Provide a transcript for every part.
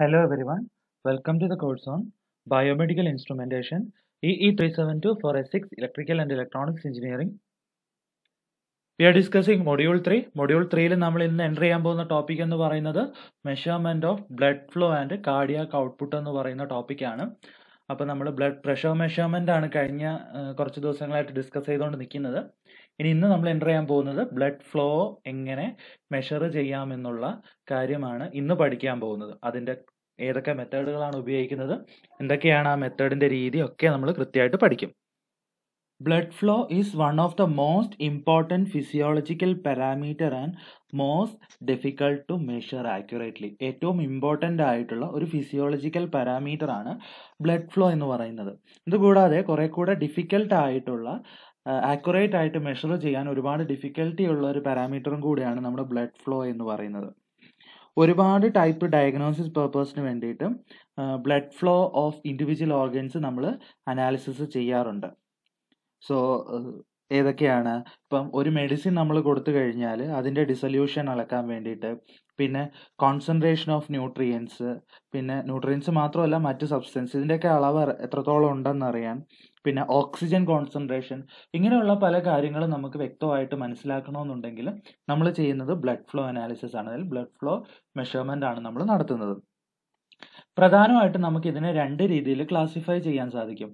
Hello everyone, welcome to the course on Biomedical Instrumentation e e EE372 for S6 electrical and electronics engineering We are discussing Module 3. Module 3 നമ്മൾ ഇന്ന് enter ചെയ്യാൻ പോകുന്ന topic എന്ന് പറയുന്നത് measurement of blood flow and cardiac output എന്ന് പറയുന്ന ടോപ്പിക്കാണ് അപ്പോൾ നമ്മൾ ബ്ലഡ് പ്രഷർ മെഷർമെൻ്റ് ആണ് കഴിഞ്ഞ കുറച്ച് ദിവസങ്ങളായിട്ട് ഡിസ്കസ് ചെയ്തുകൊണ്ട് നിൽക്കുന്നത് ഇനി ഇന്ന് നമ്മൾ എൻ്റർ ചെയ്യാൻ പോകുന്നത് ബ്ലഡ് ഫ്ലോ എങ്ങനെ മെഷർ ചെയ്യാമെന്നുള്ള കാര്യമാണ് ഇന്ന് പഠിക്കാൻ പോകുന്നത് അതിൻ്റെ ഏതൊക്കെ മെത്തേഡുകളാണ് ഉപയോഗിക്കുന്നത് എന്തൊക്കെയാണ് ആ മെത്തേഡിൻ്റെ രീതി ഒക്കെ നമ്മൾ കൃത്യമായിട്ട് പഠിക്കും blood flow is one of the most important physiological parameter and most difficult to measure accurately ഏറ്റവും ഇമ്പോർട്ടൻ്റ് ആയിട്ടുള്ള ഒരു ഫിസിയോളജിക്കൽ പാരാമീറ്റർ ആണ് ബ്ലഡ് ഫ്ലോ എന്ന് പറയുന്നത് ഇതുകൂടാതെ കുറേ കൂടെ ഡിഫിക്കൽട്ട് ആയിട്ടുള്ള ആക്യുറേറ്റ് ആയിട്ട് മെഷർ ചെയ്യാൻ ഒരുപാട് ഡിഫിക്കൽട്ടി ഉള്ള ഒരു പാരാമീറ്ററും കൂടിയാണ് നമ്മുടെ ബ്ലഡ് ഫ്ലോ എന്ന് പറയുന്നത് ഒരുപാട് ടൈപ്പ് ഡയഗ്നോസിസ് പർപ്പസിന് വേണ്ടിയിട്ട് blood flow of individual organs നമ്മൾ അനാലിസിസ് ചെയ്യാറുണ്ട് സോ ഏതൊക്കെയാണ് ഇപ്പം ഒരു മെഡിസിൻ നമ്മൾ കൊടുത്തു കഴിഞ്ഞാൽ അതിൻ്റെ ഡിസൊല്യൂഷൻ അളക്കാൻ വേണ്ടിയിട്ട് പിന്നെ കോൺസെൻട്രേഷൻ ഓഫ് ന്യൂട്രിയൻസ് പിന്നെ ന്യൂട്രിയൻസ് മാത്രമല്ല മറ്റ് സബ്സ്റ്റൻസ് ഇതിൻ്റെയൊക്കെ അളവ് എത്രത്തോളം ഉണ്ടെന്നറിയാൻ പിന്നെ ഓക്സിജൻ കോൺസെൻട്രേഷൻ ഇങ്ങനെയുള്ള പല കാര്യങ്ങളും നമുക്ക് വ്യക്തമായിട്ട് മനസ്സിലാക്കണമെന്നുണ്ടെങ്കിൽ നമ്മൾ ചെയ്യുന്നത് ബ്ലഡ് ഫ്ലോ അനാലിസിസ് ആണ് അതിൽ ബ്ലഡ് ഫ്ലോ മെഷർമെന്റ് ആണ് നമ്മൾ നടത്തുന്നത് പ്രധാനമായിട്ട് നമുക്ക് ഇതിനെ രണ്ട് രീതിയിൽ ക്ലാസിഫൈ ചെയ്യാൻ സാധിക്കും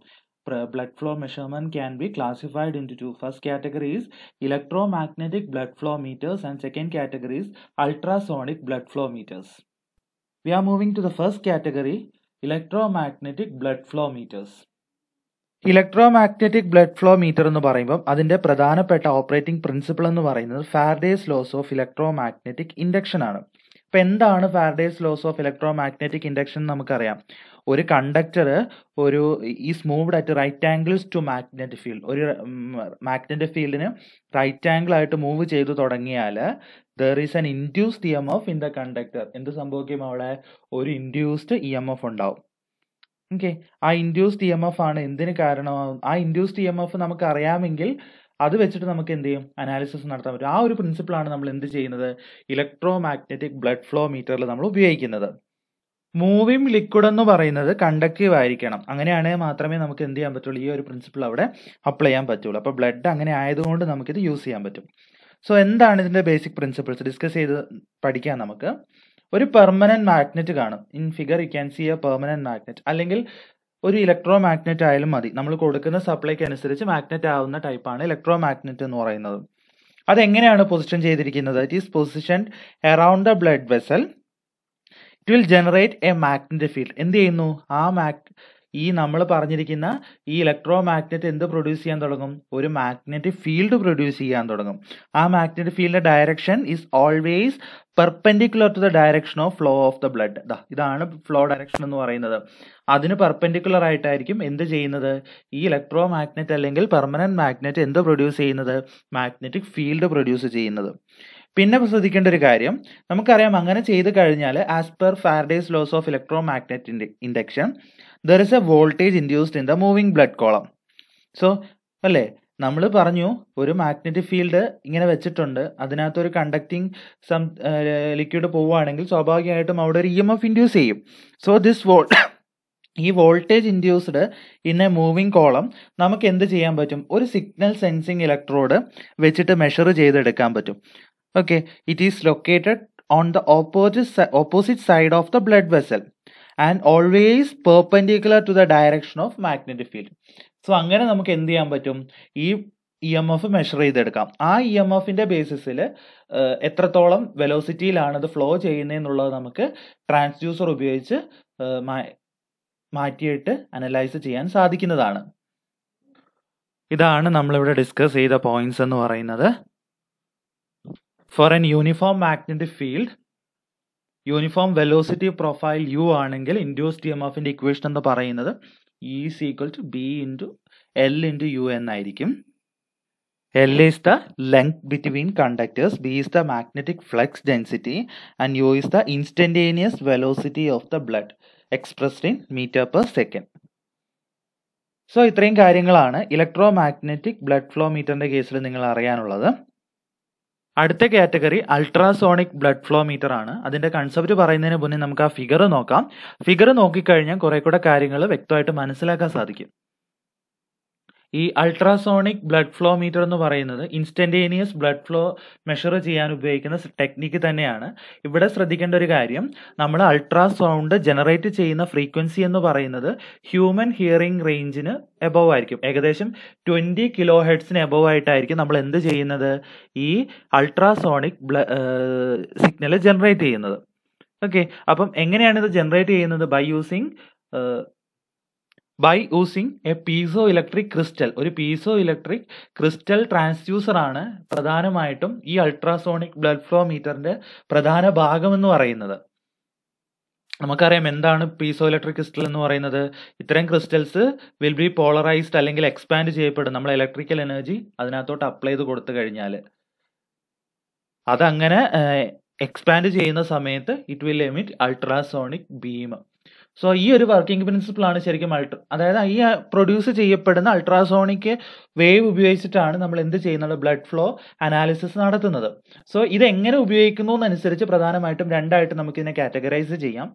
blood flow measurement can be classified into first categories electromagnetic blood flow meters and second categories ultrasonic blood flow meters we are moving to the first category electromagnetic blood flow meters electromagnetic blood flow meter എന്ന് പറയുമ്പോൾ അതിന്റെ പ്രധാനപ്പെട്ട operating principle എന്ന് പറയുന്നത് Faraday's laws of electromagnetic induction ആണ് അപ്പൊ എന്താണ് Faraday's laws of electromagnetic induction നമുക്കറിയാം ഒരു കണ്ടക്ടർ ഒരു ഈ is moved at right angles to magnet field ഒരു മാഗ്നറ്റ് ഫീൽഡിന് റൈറ്റ് ആംഗിൾ ആയിട്ട് മൂവ് ചെയ്തു തുടങ്ങിയാൽ there is an induced E M F in the conductor എന്ത് സംഭവിക്കും അവിടെ ഒരു ഇൻഡ്യൂസ്ഡ് ഇ എം എഫ് ഉണ്ടാവും ഓക്കെ ആ ഇൻഡ്യൂസ്ഡ് ഇ എം എഫ് ആണ് എന്തിന് കാരണമാകും ആ ഇൻഡ്യൂസ്ഡ് ഇ എം എഫ് നമുക്ക് അറിയാമെങ്കിൽ അത് വെച്ചിട്ട് നമുക്ക് എന്ത് ചെയ്യും അനാലിസിസ് നടത്താൻ പറ്റും ആ ഒരു പ്രിൻസിപ്പിളാണ് നമ്മൾ എന്ത് ചെയ്യുന്നത് ഇലക്ട്രോ മാഗ്നറ്റിക് ബ്ലഡ് ഫ്ലോ മീറ്ററിൽ നമ്മൾ ഉപയോഗിക്കുന്നത് മൂവിങ് ലിക്വിഡ് എന്ന് പറയുന്നത് കണ്ടക്റ്റീവ് ആയിരിക്കണം അങ്ങനെയാണെങ്കിൽ മാത്രമേ നമുക്ക് എന്ത് ചെയ്യാൻ പറ്റുള്ളൂ ഈ ഒരു പ്രിൻസിപ്പിൾ അവിടെ അപ്ലൈ ചെയ്യാൻ പറ്റുള്ളൂ അപ്പോൾ ബ്ലഡ് അങ്ങനെ ആയതുകൊണ്ട് നമുക്കിത് യൂസ് ചെയ്യാൻ പറ്റും സോ എന്താണ് ഇതിൻ്റെ ബേസിക് പ്രിൻസിപ്പിൾസ് ഡിസ്കസ് ചെയ്ത് പഠിക്കാം നമുക്ക് ഒരു പെർമനന്റ് മാഗ്നറ്റ് കാണും in figure you can see a permanent magnet അല്ലെങ്കിൽ ഒരു ഇലക്ട്രോ മാഗ്നറ്റ് ആയാലും മതി നമ്മൾ കൊടുക്കുന്ന സപ്ലൈക്ക് അനുസരിച്ച് മാഗ്നറ്റ് ആവുന്ന ടൈപ്പാണ് ഇലക്ട്രോ മാഗ്നറ്റ് എന്ന് പറയുന്നത് അതെങ്ങനെയാണ് പൊസിഷൻ ചെയ്തിരിക്കുന്നത് it is position around the blood vessel it will generate a magnet field എന്ത് ചെയ്യുന്നു ആ മാഗ് ഈ നമ്മൾ പറഞ്ഞിരിക്കുന്ന ഈ ഇലക്ട്രോ മാഗ്നറ്റ് എന്ത് പ്രൊഡ്യൂസ് ചെയ്യാൻ തുടങ്ങും ഒരു മാഗ്നറ്റിക് ഫീൽഡ് പ്രൊഡ്യൂസ് ചെയ്യാൻ തുടങ്ങും ആ മാഗ്നറ്റിക് ഫീൽഡിന്റെ direction is always perpendicular to the direction of flow of the blood ഇതാണ് ഫ്ലോ ഡയറക്ഷൻ എന്ന് പറയുന്നത് അതിന് പെർപെൻഡിക്കുലർ ആയിട്ടായിരിക്കും എന്ത് ചെയ്യുന്നത് ഈ ഇലക്ട്രോ മാഗ്നറ്റ് അല്ലെങ്കിൽ പെർമനന്റ് മാഗ്നറ്റ് എന്ത് പ്രൊഡ്യൂസ് ചെയ്യുന്നത് മാഗ്നറ്റിക് ഫീൽഡ് പ്രൊഡ്യൂസ് ചെയ്യുന്നത് പിന്നെ ശ്രദ്ധിക്കേണ്ട ഒരു കാര്യം നമുക്കറിയാം അങ്ങനെ ചെയ്തു കഴിഞ്ഞാൽ as per Faraday's laws of electromagnet induction there is a voltage induced in the moving blood column so അല്ലേ നമ്മൾ പറഞ്ഞു ഒരു മാഗ്നറ്റിക് ഫീൽഡ് ഇങ്ങനെ വെച്ചിട്ടുണ്ട് അതിനകത്ത് ഒരു കണ്ടക്ടിങ് സം ലിക്വിഡ് പോവുകയാണെങ്കിൽ സ്വാഭാവികമായിട്ടും അവിടെ ഒരു ഇ എം എഫ് ഇൻഡ്യൂസ് ചെയ്യും സോ ദിസ് വോൾ ഈ voltage induced in a moving column നമുക്ക് എന്ത് ചെയ്യാൻ പറ്റും ഒരു സിഗ്നൽ സെൻസിങ് ഇലക്ട്രോഡ് വെച്ചിട്ട് മെഷർ ചെയ്തെടുക്കാൻ പറ്റും okay it is located on the opposite opposite side of the blood vessel and always perpendicular to the direction of magnetic field so അങ്ങനെ നമുക്ക് എന്ത് ചെയ്യാൻ പറ്റും ഈ ഇ എം എഫ് മെഷർ ചെയ്തെടുക്കാം ആ ഇ എം എഫിന്റെ ബേസിസിൽ എത്രത്തോളം വെലോസിറ്റിയിലാണ് ഇത് ഫ്ലോ ചെയ്യുന്നതെന്നുള്ളത് നമുക്ക് ട്രാൻസ്ഡ്യൂസർ ഉപയോഗിച്ച് മാറ്റിയിട്ട് അനലൈസ് ചെയ്യാൻ സാധിക്കുന്നതാണ് ഇതാണ് നമ്മളിവിടെ ഡിസ്കസ് ചെയ്ത പോയിന്റ്സ് എന്ന് പറയുന്നത് for an uniform magnetic field uniform velocity profile U ആണെങ്കിൽ ഇൻഡ്യൂസ് ഇ എം എഫിൻ്റെ ഇക്വേഷൻ എന്ന് പറയുന്നത് E is equal to B into L into U എന്നായിരിക്കും L is the length between conductors B is the magnetic flux density and U is the instantaneous velocity of the blood expressed in meter per second so ഇത്രയും കാര്യങ്ങളാണ് electro electromagnetic blood flow മീറ്ററിൻ്റെ കേസിൽ നിങ്ങൾ അറിയാനുള്ളത് അടുത്ത category ultrasonic blood flow meter ആണ് അതിന്റെ concept പറയുന്നതിന് മുന്നേ നമുക്ക് ആ ഫിഗർ നോക്കാം ഫിഗർ നോക്കിക്കഴിഞ്ഞാൽ കുറെ കൂടെ കാര്യങ്ങൾ വ്യക്തമായിട്ട് മനസ്സിലാക്കാൻ സാധിക്കും ഈ അൾട്രാസോണിക് ബ്ലഡ് ഫ്ലോ മീറ്റർ എന്ന് പറയുന്നത് ഇൻസ്റ്റൻറ്റേനിയസ് ബ്ലഡ് ഫ്ലോ മെഷർ ചെയ്യാൻ ഉപയോഗിക്കുന്ന ടെക്നിക്ക് തന്നെയാണ് ഇവിടെ ശ്രദ്ധിക്കേണ്ട ഒരു കാര്യം നമ്മൾ അൾട്രാസൗണ്ട് ജനറേറ്റ് ചെയ്യുന്ന ഫ്രീക്വൻസി എന്ന് പറയുന്നത് ഹ്യൂമൻ ഹിയറിംഗ് റേഞ്ചിന് എബവ് ആയിരിക്കും ഏകദേശം ട്വൻറ്റി കിലോ ഹെഡ്സിന് എബവ് ആയിട്ടായിരിക്കും നമ്മൾ എന്ത് ചെയ്യുന്നത് ഈ അൾട്രാസോണിക് ബ്ല സിഗ്നൽ ജനറേറ്റ് ചെയ്യുന്നത് ഓക്കെ അപ്പം എങ്ങനെയാണ് ഇത് ജനറേറ്റ് ചെയ്യുന്നത് by using by using a piezoelectric crystal ഒരു പീസോ ഇലക്ട്രിക് ക്രിസ്റ്റൽ ട്രാൻസ്ഡ്യൂസറാണ് പ്രധാനമായിട്ടും ഈ അൾട്രാസോണിക് ബ്ലഡ് ഫ്ലോ മീറ്ററിന്റെ പ്രധാന ഭാഗം എന്ന് പറയുന്നത് നമുക്കറിയാം എന്താണ് പീസോ ഇലക്ട്രിക് ക്രിസ്റ്റൽ എന്ന് പറയുന്നത് ഇത്തരം ക്രിസ്റ്റൽസ് വിൽ ബി പോളറൈസ്ഡ് അല്ലെങ്കിൽ എക്സ്പാൻഡ് ചെയ്യപ്പെടും നമ്മൾ ഇലക്ട്രിക്കൽ എനർജി അതിനകത്തോട്ട് അപ്ലൈ ചെയ്ത് കൊടുത്തു കഴിഞ്ഞാൽ അതങ്ങനെ എക്സ്പാൻഡ് ചെയ്യുന്ന സമയത്ത് it will emit ultrasonic beam so ഈ ഒരു വർക്കിംഗ് ആണ് ശരിക്കും അൾട്ര അതായത് ഈ പ്രൊഡ്യൂസ് ചെയ്യപ്പെടുന്ന അൾട്രാസോണിക് വേവ് ഉപയോഗിച്ചിട്ടാണ് നമ്മൾ എന്ത് ചെയ്യുന്നത് ബ്ലഡ് ഫ്ലോ അനാലിസിസ് നടത്തുന്നത് സോ ഇത് എങ്ങനെ ഉപയോഗിക്കുന്നു എന്നനുസരിച്ച് പ്രധാനമായിട്ടും രണ്ടായിട്ട് ഇതിനെ കാറ്റഗറൈസ് ചെയ്യാം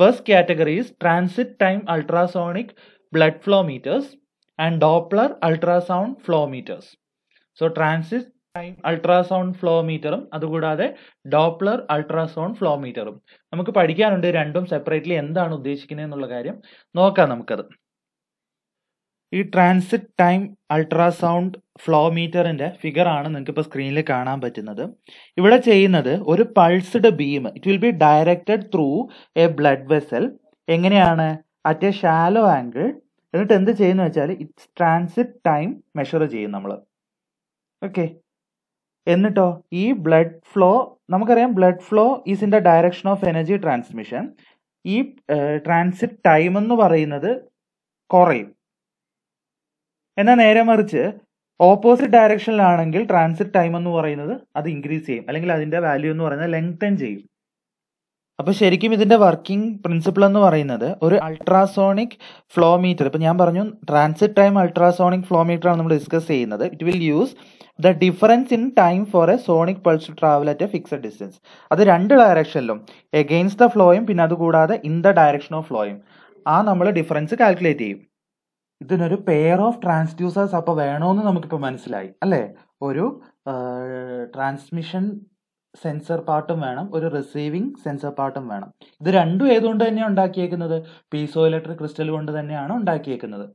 first category is transit time ultrasonic blood flow meters and Doppler ultrasound flow meters so transit ultrasound flow മീറ്ററും അതുകൂടാതെ ഡോപ്ലർ അൾട്രാസൗണ്ട് ഫ്ലോ മീറ്ററും നമുക്ക് പഠിക്കാനുണ്ട് രണ്ടും സെപ്പറേറ്റ്ലി എന്താണ് ഉദ്ദേശിക്കുന്നത് എന്നുള്ള കാര്യം നോക്കാം നമുക്കത് ഈ ട്രാൻസിറ്റ് ടൈം അൾട്രാസൗണ്ട് ഫ്ലോ മീറ്ററിന്റെ ഫിഗർ ആണ് നിങ്ങൾക്ക് ഇപ്പോൾ സ്ക്രീനിൽ കാണാൻ പറ്റുന്നത് ഇവിടെ ചെയ്യുന്നത് ഒരു pulsed beam it will be directed through a blood vessel എങ്ങനെയാണ് അറ്റ് എ ഷാലോ ആംഗിൾ എന്നിട്ട് എന്ത് ചെയ്യുന്നു വെച്ചാൽ ഇറ്റ്സ് ട്രാൻസിറ്റ് ടൈം മെഷർ ചെയ്യും നമ്മൾ ഓക്കെ എന്നിട്ടോ ഈ ബ്ലഡ് ഫ്ലോ നമുക്കറിയാം blood flow is in the direction of energy transmission ഈ ട്രാൻസിറ്റ് ടൈം എന്ന് പറയുന്നത് കുറയും എന്നാൽ നേരെ മറിച്ച് ഓപ്പോസിറ്റ് ഡയറക്ഷനിലാണെങ്കിൽ ട്രാൻസിറ്റ് ടൈം എന്ന് പറയുന്നത് അത് ഇൻക്രീസ് ചെയ്യും അല്ലെങ്കിൽ അതിന്റെ വാല്യൂ എന്ന് പറയുന്നത് ലെങ്തൻ ചെയ്യും അപ്പൊ ശരിക്കും ഇതിന്റെ വർക്കിംഗ് പ്രിൻസിപ്പിൾ എന്ന് പറയുന്നത് ഒരു അൾട്രാസോണിക് ഫ്ലോമീറ്റർ ഇപ്പൊ ഞാൻ പറഞ്ഞു ട്രാൻസിറ്റ് ടൈം അൾട്രാസോണിക് ഫ്ലോമീറ്റർ ആണ് നമ്മൾ ഡിസ്കസ് ചെയ്യുന്നത് it will use the difference in time for a sonic pulse to travel at a fixed distance അത് രണ്ട് ഡയറക്ഷനിലും എഗെയിൻസ്റ്റ് ദ ഫ്ലോയും പിന്നെ അതുകൂടാതെ ഇൻ ദ ഡയറക്ഷൻ ഓഫ് ഫ്ലോയും ആ നമ്മൾ ഡിഫറൻസ് കാൽക്കുലേറ്റ് ചെയ്യും ഇതിനൊരു പെയർ ഓഫ് ട്രാൻസ്ഡ്യൂസേഴ്സ് അപ്പോൾ വേണമെന്ന് നമുക്കിപ്പോൾ മനസ്സിലായി അല്ലേ ഒരു ട്രാൻസ്മിഷൻ സെൻസർ പാർട്ടും വേണം ഒരു റിസീവിങ് സെൻസർ പാർട്ടും വേണം ഇത് രണ്ടും ഏതുകൊണ്ട് തന്നെയാണ് ഉണ്ടാക്കിയേക്കുന്നത് പീസോ ഇലക്ട്രിക് ക്രിസ്റ്റൽ കൊണ്ട് തന്നെയാണ് ഉണ്ടാക്കിയേക്കുന്നത്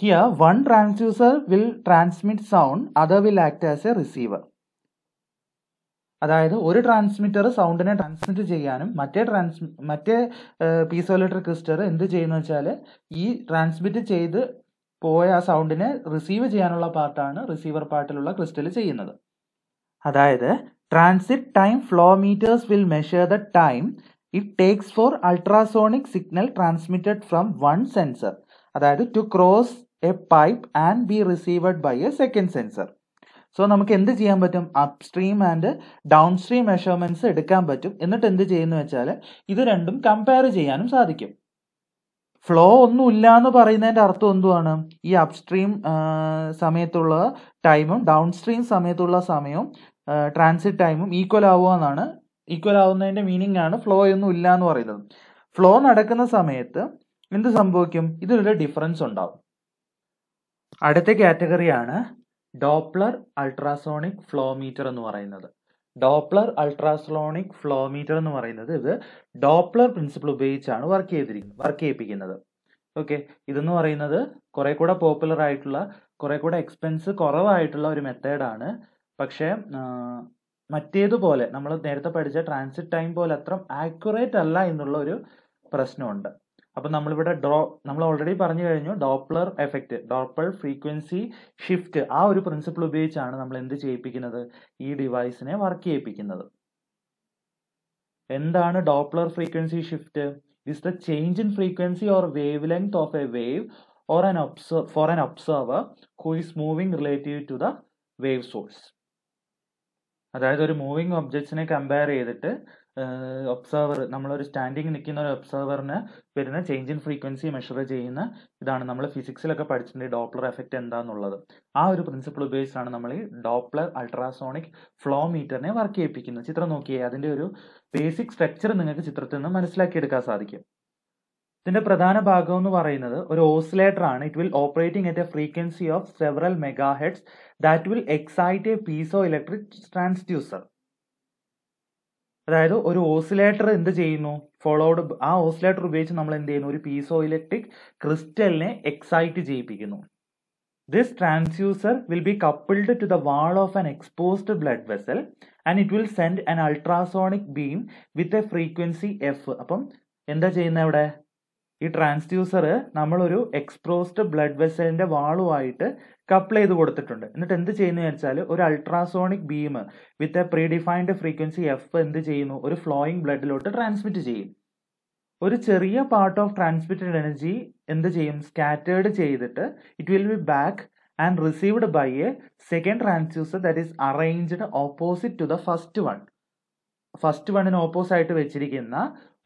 Here, one transducer will transmit sound, other will act as a receiver. അതായത് ഒരു ട്രാൻസ്മിറ്റർ സൗണ്ടിനെ ട്രാൻസ്മിറ്റ് ചെയ്യാനും മറ്റേ ട്രാൻസ് മറ്റേ പീസോ ഇലക്ട്രിക് ക്രിസ്റ്റർ എന്ത് ചെയ്യുന്നു വെച്ചാൽ ഈ ട്രാൻസ്മിറ്റ് ചെയ്ത് പോയ ആ സൗണ്ടിനെ റിസീവ് ചെയ്യാനുള്ള പാർട്ടാണ് റിസീവർ പാർട്ടിലുള്ള ക്രിസ്റ്റൽ ചെയ്യുന്നത് അതായത് transit time flow meters will measure the time it takes for ultrasonic signal transmitted from one sensor അതായത് to cross a pipe and be received by a second sensor so നമുക്ക് എന്ത് ചെയ്യാൻ പറ്റും upstream and downstream measurements എടുക്കാൻ പറ്റും എന്നിട്ട് എന്ത് ചെയ്യുന്ന വെച്ചാൽ ഇത് രണ്ടും കമ്പയർ ചെയ്യാനും സാധിക്കും ഫ്ലോ ഒന്നുമില്ല എന്ന് പറയുന്നതിന്റെ അർത്ഥം എന്തുവാണ് ഈ അപ്സ്ട്രീം സമയത്തുള്ള ടൈമും ഡൗൺ സ്ട്രീം സമയത്തുള്ള സമയവും ട്രാൻസിറ്റ് ടൈമും ഈക്വൽ ആവുക എന്നാണ് ഈക്വൽ ആവുന്നതിന്റെ മീനിങ് ആണ് ഫ്ലോ ഒന്നും ഇല്ല എന്ന് പറയുന്നത് ഫ്ലോ നടക്കുന്ന സമയത്ത് എന്ത് സംഭവിക്കും ഇതിലൊരു ഡിഫറൻസ് ഉണ്ടാവും അടുത്ത കാറ്റഗറിയാണ് ഡോപ്ലർ അൾട്രാസോണിക് ഫ്ലോമീറ്റർ എന്ന് പറയുന്നത് ഡോപ്ലർ അൾട്രാസോണിക് ഫ്ലോമീറ്റർ എന്ന് പറയുന്നത് ഇത് ഡോപ്ലർ പ്രിൻസിപ്പിൾ ഉപയോഗിച്ചാണ് വർക്ക് ചെയ്തിരിക്കുന്നത് വർക്ക് ചെയ്യിപ്പിക്കുന്നത് ഓക്കെ ഇതെന്ന് പറയുന്നത് കുറെ കൂടെ പോപ്പുലർ ആയിട്ടുള്ള കുറെ കൂടെ എക്സ്പെൻസ് കുറവായിട്ടുള്ള ഒരു മെത്തേഡാണ് പക്ഷേ മറ്റേതുപോലെ നമ്മൾ നേരത്തെ പഠിച്ച ട്രാൻസിറ്റ് ടൈം പോലെ അത്ര ആക്യുറേറ്റ് അല്ല എന്നുള്ള ഒരു പ്രശ്നമുണ്ട് അപ്പം നമ്മളിവിടെ ഡോ നമ്മൾ ഓൾറെഡി പറഞ്ഞു കഴിഞ്ഞു Doppler effect Doppler frequency shift ആ ഒരു പ്രിൻസിപ്പിൾ ഉപയോഗിച്ചാണ് നമ്മൾ എന്ത് ചെയ്യിപ്പിക്കുന്നത് ഈ ഡിവൈസിനെ വർക്ക് ചെയ്യിപ്പിക്കുന്നത് എന്താണ് Doppler frequency shift is the change in frequency or wavelength of a wave or an observe for an observer who is moving relative to the wave source അതായത് ഒരു മൂവിങ് ഒബ്ജക്ട്സിനെ compare ചെയ്തിട്ട് observer നമ്മളൊരു standing നിൽക്കുന്ന ഒരു ഒബ്സർവറിന് വരുന്ന change in frequency measure ചെയ്യുന്ന ഇതാണ് നമ്മൾ ഫിസിക്സിലൊക്കെ പഠിച്ചിട്ടുണ്ട് ഡോപ്ലർ എഫക്റ്റ് എന്താണെന്നുള്ളത് ആ ഒരു പ്രിൻസിപ്പിൾ ഉപയോഗിച്ചാണ് നമ്മൾ ഈ ഡോപ്ലർ അൾട്രാസോണിക് ഫ്ലോ മീറ്ററിനെ വർക്ക് ചെയ്യിപ്പിക്കുന്നത് ചിത്രം നോക്കിയേ അതിൻ്റെ ഒരു ബേസിക് സ്ട്രക്ചർ നിങ്ങൾക്ക് ചിത്രത്തിൽ നിന്ന് മനസ്സിലാക്കിയെടുക്കാൻ സാധിക്കും ഇതിന്റെ പ്രധാന ഭാഗം എന്ന് പറയുന്നത് ഒരു ഓസിലേറ്റർ ആണ് it will operating at a frequency of several megahertz that will excite a piezoelectric transducer അതായത് ഒരു ഓസിലേറ്റർ എന്ത് ചെയ്യുന്നു ഫോളോഡ് ആ ഓസിലേറ്റർ ഉപയോഗിച്ച് നമ്മൾ എന്ത് ചെയ്യുന്നു ഒരു പീസോ ഇലക്ട്രിക് ക്രിസ്റ്റലിനെ എക്സൈറ്റ് ചെയ്യിപ്പിക്കുന്നു This transducer will be coupled to the wall of an exposed blood vessel and it will send an ultrasonic beam with a frequency f. അപ്പം എന്താ ചെയ്യുന്നത് ഇവിടെ ഈ ട്രാൻസ്ഡ്യൂസർ നമ്മളൊരു എക്സ്പ്രോസ്ഡ് ബ്ലഡ് വെസലിന്റെ വാളുമായിട്ട് കപ്പിൾ ചെയ്ത് കൊടുത്തിട്ടുണ്ട് എന്നിട്ട് എന്ത് ചെയ്യുന്നു വെച്ചാൽ ഒരു ultrasonic beam with a predefined frequency F എന്ത് ചെയ്യുന്നു ഒരു ഫ്ലോയിങ് ബ്ലഡിലോട്ട് ട്രാൻസ്മിറ്റ് ചെയ്യും ഒരു ചെറിയ പാർട്ട് ഓഫ് ട്രാൻസ്മിറ്റഡ് എനർജി എന്ത് ചെയ്യും സ്കാറ്റേർഡ് ചെയ്തിട്ട് it will be back and received by a second transducer that is arranged opposite to the first one first വണ്ണിന് ഓപ്പോസ് ആയിട്ട് വെച്ചിരിക്കുന്ന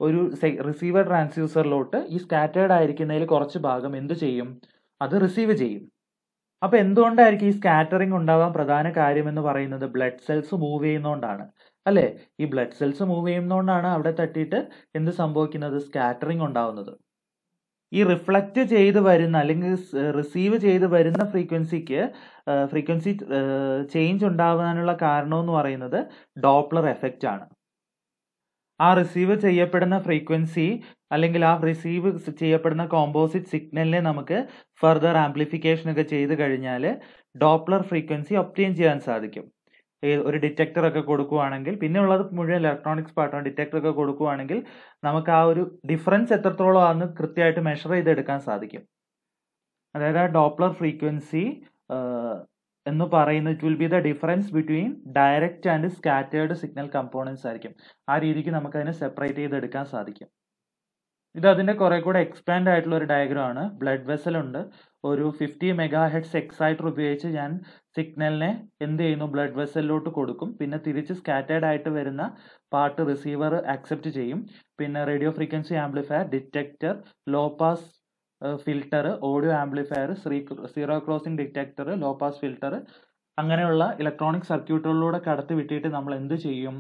ഒരു റിസീവർ ട്രാൻസ്ഡ്യൂസറിലോട്ട് ഈ സ്കാറ്റേർഡ് ആയിരിക്കുന്നതിൽ കുറച്ച് ഭാഗം എന്ത് ചെയ്യും അത് റിസീവ് ചെയ്യും അപ്പൊ എന്തുകൊണ്ടായിരിക്കും ഈ സ്കാറ്ററിംഗ് ഉണ്ടാവാൻ പ്രധാന കാര്യം എന്ന് പറയുന്നത് ബ്ലഡ് സെൽസ് മൂവ് ചെയ്യുന്നതുകൊണ്ടാണ് അല്ലെ ഈ ബ്ലഡ് സെൽസ് മൂവ് ചെയ്യുന്നതുകൊണ്ടാണ് അവിടെ തട്ടിയിട്ട് എന്ത് സംഭവിക്കുന്നത് സ്കാറ്ററിംഗ് ഉണ്ടാവുന്നത് ഈ റിഫ്ലക്റ്റ് ചെയ്ത് വരുന്ന അല്ലെങ്കിൽ റിസീവ് ചെയ്ത് വരുന്ന ഫ്രീക്വൻസിക്ക് ഫ്രീക്വൻസി ചേഞ്ച് ഉണ്ടാവാനുള്ള കാരണം എന്ന് പറയുന്നത് ഡോപ്ലർ എഫക്റ്റ് ആണ് ആ റിസീവ് ചെയ്യപ്പെടുന്ന ഫ്രീക്വൻസി അല്ലെങ്കിൽ ആ റിസീവ് ചെയ്യപ്പെടുന്ന കോമ്പോസിറ്റ് സിഗ്നലിനെ നമുക്ക് ഫർദർ ആംപ്ലിഫിക്കേഷൻ ഒക്കെ ചെയ്ത് കഴിഞ്ഞാൽ ഡോപ്ലർ ഫ്രീക്വൻസി ഒപ്റ്റെയിൻ ചെയ്യാൻ സാധിക്കും ഒരു ഡിറ്റക്ടർ ഒക്കെ കൊടുക്കുവാണെങ്കിൽ പിന്നെ ഉള്ളത് മുഴുവൻ ഇലക്ട്രോണിക്സ് പാട്ടാണ് ഡിറ്റക്ടർ ഒക്കെ കൊടുക്കുവാണെങ്കിൽ നമുക്ക് ആ ഒരു ഡിഫറൻസ് എത്രത്തോളം ആണെന്ന് കൃത്യമായിട്ട് മെഷർ ചെയ്തെടുക്കാൻ സാധിക്കും അതായത് ആ ഡോപ്ലർ ഫ്രീക്വൻസി എന്ന് പറയുന്നത് it will be the difference between direct and scattered signal components ആയിരിക്കും ആ രീതിക്ക് നമുക്ക് അതിനെ സെപ്പറേറ്റ് ചെയ്തെടുക്കാൻ സാധിക്കും ഇത് അതിന്റെ കുറെ കൂടെ എക്സ്പാൻഡ് ആയിട്ടുള്ള ഒരു ഡയഗ്രാം ആണ് ബ്ലഡ് വെസൽ ഉണ്ട് ഒരു ഫിഫ്റ്റി മെഗാ ഹെഡ്സ് എക്സൈറ്റർ ഉപയോഗിച്ച് ഞാൻ സിഗ്നലിനെ എന്ത് ചെയ്യുന്നു ബ്ലഡ് വെസലിലോട്ട് കൊടുക്കും പിന്നെ തിരിച്ച് സ്കാറ്റേർഡ് ആയിട്ട് വരുന്ന പാർട്ട് റിസീവർ ആക്സെപ്റ്റ് ചെയ്യും പിന്നെ radio frequency amplifier detector low pass filter audio amplifier zero crossing detector low pass filter അങ്ങനെയുള്ള ഇലക്ട്രോണിക് സർക്യൂട്ടുകളിലൂടെ കടത്തി വിട്ടിട്ട് നമ്മൾ എന്ത് ചെയ്യും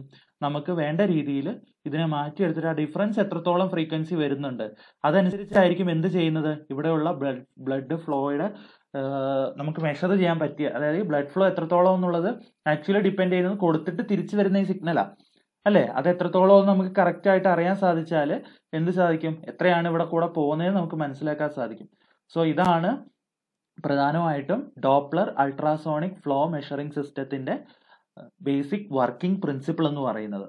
നമുക്ക് വേണ്ട രീതിയിൽ ഇതിനെ മാറ്റിയെടുത്തിട്ട് ആ ഡിഫറൻസ് എത്രത്തോളം ഫ്രീക്വൻസി വരുന്നുണ്ട് അതനുസരിച്ചായിരിക്കും എന്ത് ചെയ്യുന്നത് ഇവിടെയുള്ള ബ്ലഡ് ബ്ലഡ് ഫ്ലോയുടെ നമുക്ക് മെഷർ ചെയ്യാൻ പറ്റിയ അതായത് ബ്ലഡ് ഫ്ലോ എത്രത്തോളം എന്നുള്ളത് ആക്ച്വലി ഡിപ്പെൻഡ് ചെയ്യുന്നത് കൊടുത്തിട്ട് തിരിച്ചു വരുന്ന ഈ സിഗ്നലാണ് അല്ലേ അത് എത്രത്തോളം നമുക്ക് കറക്റ്റ് ആയിട്ട് അറിയാൻ സാധിച്ചാൽ എന്ത് സാധിക്കും എത്രയാണ് ഇവിടെ കൂടെ പോകുന്നതെന്ന് നമുക്ക് മനസ്സിലാക്കാൻ സാധിക്കും സോ ഇതാണ് പ്രധാനമായിട്ടും ഡോപ്ലർ അൾട്രാസോണിക് ഫ്ലോ മെഷറിംഗ് സിസ്റ്റത്തിന്റെ ബേസിക് വർക്കിംഗ് പ്രിൻസിപ്പിൾ എന്ന് പറയുന്നത്